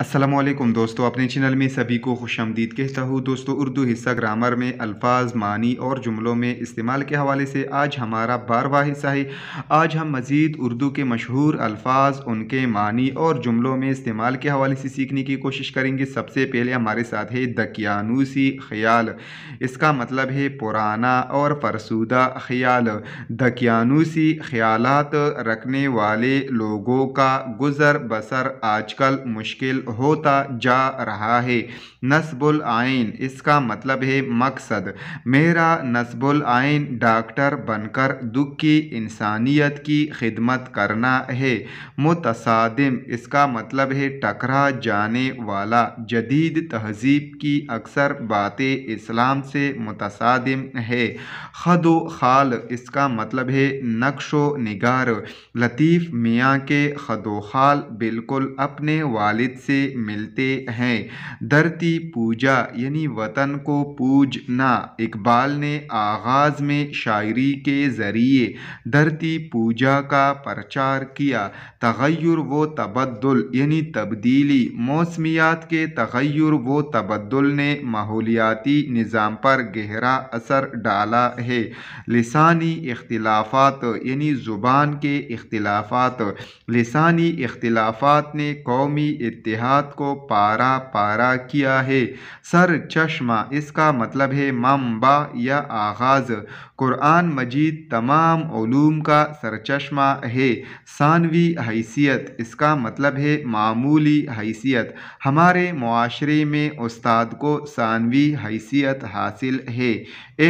असलम दोस्तों अपने चैनल में सभी को खुश आमदीद कहता हूँ दोस्तों उर्दू हिस्सा ग्रामर में अल्फाज मानी और जुमलों में इस्तेमाल के हवाले से आज हमारा बारवा हिस्सा है आज हम मज़ीद उर्दू के मशहूर अल्फाज उनके मानी और जुमलों में इस्तेमाल के हवाले से सीखने की कोशिश करेंगे सबसे पहले हमारे साथ है दकियानूसी ख्याल इसका मतलब है पुराना और फरसूदा ख्याल दकियानूसी ख्याल रखने वाले लोगों का गुज़र बसर आजकल मुश्किल होता जा रहा है नसबुल आइन इसका मतलब है मकसद मेरा नसबुल आइन डॉक्टर बनकर दुख की इंसानियत की खिदमत करना है मुतसादिम इसका मतलब है टकरा जाने वाला जदीद तहजीब की अक्सर बातें इस्लाम से मुतसादिम है खद खाल इसका मतलब है नक्शो निगार लतीफ़ मियाँ के खदो खाल बिल्कुल अपने वालिद से से मिलते हैं धरती पूजा यानी वतन को पूजना इकबाल ने आगाज़ में शायरी के ज़रिए धरती पूजा का प्रचार किया तगैर व तबदल यानी तब्दीली मौसमियात के तगैर व तबदल ने माहौलियाती निज़ाम पर गहरा असर डाला है लसानी इख्लाफात यानी ज़ुबान के इख्तलाफात लसानी इख्तलाफात ने कौमी इतिहा देहात को पारा पारा किया है सर चश्मा इसका मतलब है मम्बा या आगाज़ कुरान मजीद तमाम ओलूम का चश्मा है सानवी हैसियत इसका मतलब है मामूली हैसियत हमारे माशरे में उस्ताद को सानवी हैसियत हासिल है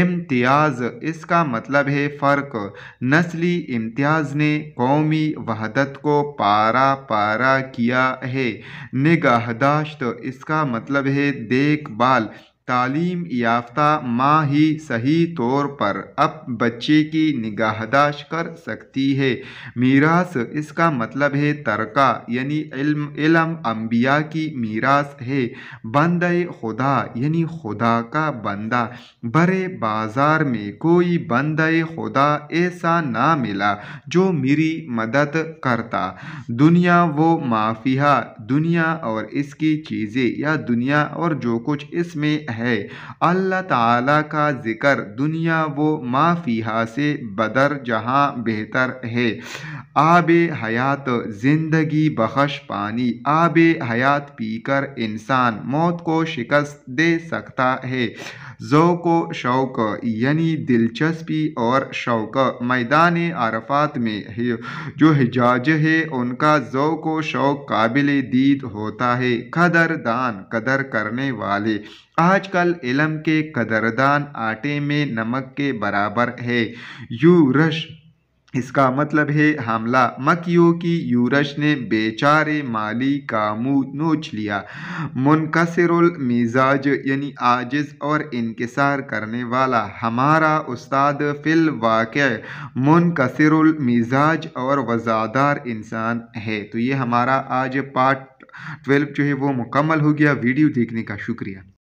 इम्तियाज़ इसका मतलब है फ़र्क नस्ली इम्तियाज़ ने कौमी वहदत को पारा पारा किया है निगाहदाश्त तो इसका मतलब है देखभाल तालीम याफ्ता माँ ही सही तौर पर अब बच्चे की निगाहदाश कर सकती है मीरास इसका मतलब है तरका यानी इल्म इल्म अम्बिया की मीरास है बंद खुदा यानी खुदा का बंदा बड़े बाज़ार में कोई बंद खुदा ऐसा ना मिला जो मेरी मदद करता दुनिया वो माफिया दुनिया और इसकी चीज़ें या दुनिया और जो कुछ इसमें है अल्लाह ताला का ज़िक्र दुनिया वो माफ़िया से बदर जहां बेहतर है आब हयात ज़िंदगी बखश पानी आब हयात पीकर इंसान मौत को शिकस्त दे सकता है जोको शौक यानी दिलचस्पी और शौक मैदान अरफात में है जो हिजाज है उनका जोको शौक काबिल दीद होता है कदर दान कदर करने वाले आजकल इलम के कदरदान आटे में नमक के बराबर है यूरश इसका मतलब है हमला मकियों की यूरश ने बेचारे माली का मुँह नोच लिया मुनकसरुल मिजाज यानी आजिज और इनकसार करने वाला हमारा उस्ताद फिल वाक़ मुनकसरुल मिजाज और वज़ादार इंसान है तो ये हमारा आज पार्ट ट्वेल्व जो है वो मुकम्मल हो गया वीडियो देखने का शुक्रिया